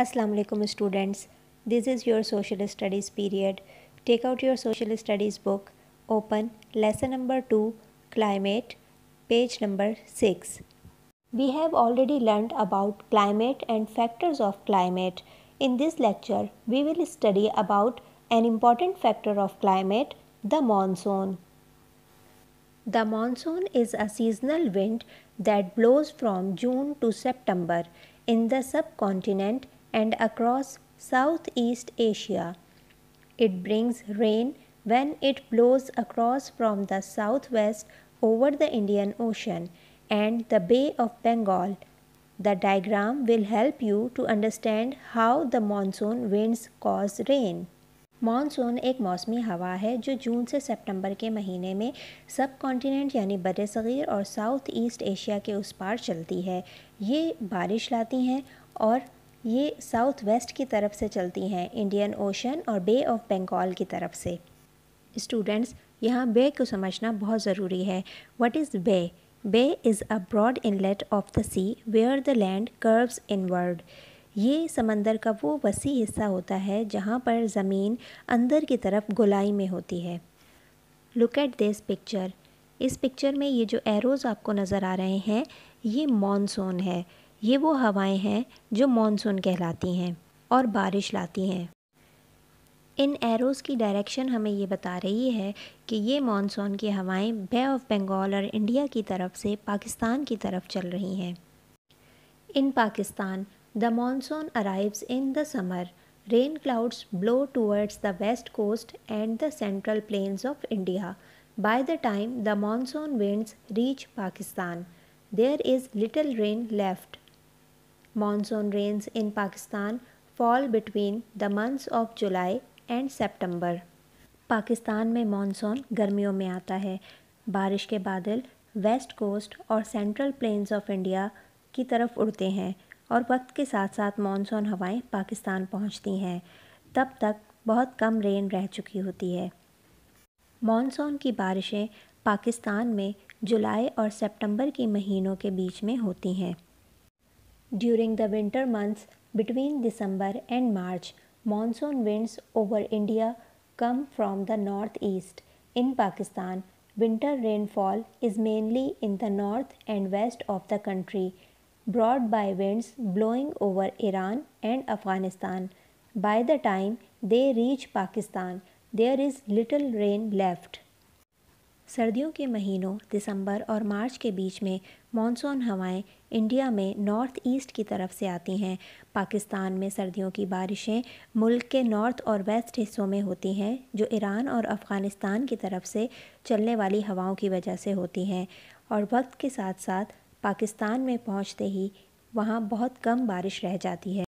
Assalamu alaikum students. This is your social studies period. Take out your social studies book. Open lesson number 2 climate page number 6. We have already learned about climate and factors of climate. In this lecture we will study about an important factor of climate the monsoon. The monsoon is a seasonal wind that blows from June to September in the subcontinent and across Southeast Asia. It brings rain when it blows across from the southwest over the Indian Ocean and the Bay of Bengal. The diagram will help you to understand how the monsoon winds cause rain. Monsoon एक मौसमी हवा है जो जून से सितंबर के महीने में सब कॉन्टीनेंट यानी बड़े सग़ीर और साउथ ईस्ट एशिया के उस पार चलती है ये बारिश लाती हैं और ये साउथ वेस्ट की तरफ से चलती हैं इंडियन ओशन और बे ऑफ बंगाल की तरफ से स्टूडेंट्स यहाँ बे को समझना बहुत ज़रूरी है what is bay bay is a broad inlet of the sea where the land curves inward ये समंदर का वो वसी हिस्सा होता है जहाँ पर ज़मीन अंदर की तरफ गोलाई में होती है लुक एट दिस पिक्चर इस पिक्चर में ये जो एरोज़ आपको नज़र आ रहे हैं ये मॉनसून है ये वो हवाएं हैं जो मॉनसून कहलाती हैं और बारिश लाती हैं इन एरोज़ की डायरेक्शन हमें ये बता रही है कि ये मॉनसून की हवाएं बे ऑफ बंगाल और इंडिया की तरफ से पाकिस्तान की तरफ चल रही हैं in Pakistan the monsoon arrives in the summer rain clouds blow towards the west coast and the central plains of India By the time the monsoon winds reach Pakistan, there is little rain left monsoon rains in Pakistan fall between the months of July and September. Pakistan में monsoon गर्मियों में आता है बारिश के बादल west coast और central plains of India की तरफ उड़ते हैं और वक्त के साथ साथ मानसून हवाएं पाकिस्तान पहुंचती हैं तब तक बहुत कम रेन रह चुकी होती है मानसून की बारिशें पाकिस्तान में जुलाई और सितंबर के महीनों के बीच में होती हैं During the winter months between December and March, monsoon winds over India come from the northeast. In Pakistan, winter rainfall is mainly in the north and west of the country, brought by winds blowing over Iran and Afghanistan. By the time they reach Pakistan, there is little rain left. सर्दियों के महीनों दिसंबर और मार्च के बीच में monsoon हवाएं India में north east की तरफ से आती हैं पाकिस्तान में सर्दियों की बारिशें मुल्क के नॉर्थ और वेस्ट हिस्सों में होती हैं जो ईरान और अफ़गानिस्तान की तरफ से चलने वाली हवाओं की वजह से होती हैं और वक्त के साथ साथ पाकिस्तान में पहुँचते ही वहाँ बहुत कम बारिश रह जाती है